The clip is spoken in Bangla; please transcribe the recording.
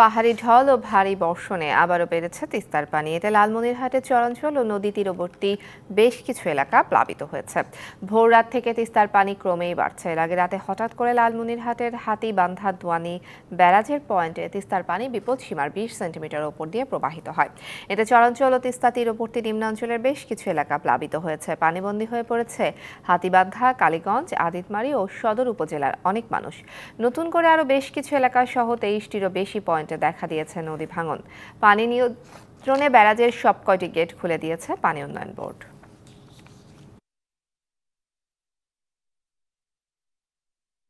পাহাড়ি ঢল ও ভারী বর্ষণে আবারও বেড়েছে তিস্তার পানি এতে লালমনিরহাটের চরাঞ্চল ও নদী তীরবর্তী বেশ কিছু এলাকা প্লাবিত হয়েছে ভোর রাত থেকে তিস্তার পানি ক্রমেই বাড়ছে এর আগে রাতে হঠাৎ করে লালমনিরহাটের হাতি বান্ধা দোয়ানি ব্যারাজের পয়েন্টে তিস্তার পানি বিপদ সীমার বিশ সেন্টিমিটার ওপর দিয়ে প্রবাহিত হয় এতে চরাঞ্চল ও তিস্তা তীরবর্তী নিম্নাঞ্চলের বেশ কিছু এলাকা প্লাবিত হয়েছে পানিবন্দী হয়ে পড়েছে হাতিবান্ধা কালীগঞ্জ আদিতমারি ও সদর উপজেলার অনেক মানুষ নতুন করে আরও বেশ কিছু এলাকা সহ তেইশটিরও বেশি পয়েন্ট পয়েন্টে দেখা দিয়েছে নদী ভাঙন পানি নিয়ন্ত্রণে ব্যারাজের সব কয়টি গেট খুলে দিয়েছে পানি উন্নয়ন বোর্ড